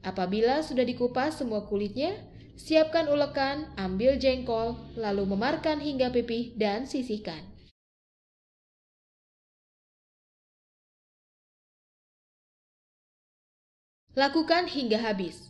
Apabila sudah dikupas semua kulitnya, siapkan ulekan, ambil jengkol, lalu memarkan hingga pipih dan sisihkan. Lakukan hingga habis.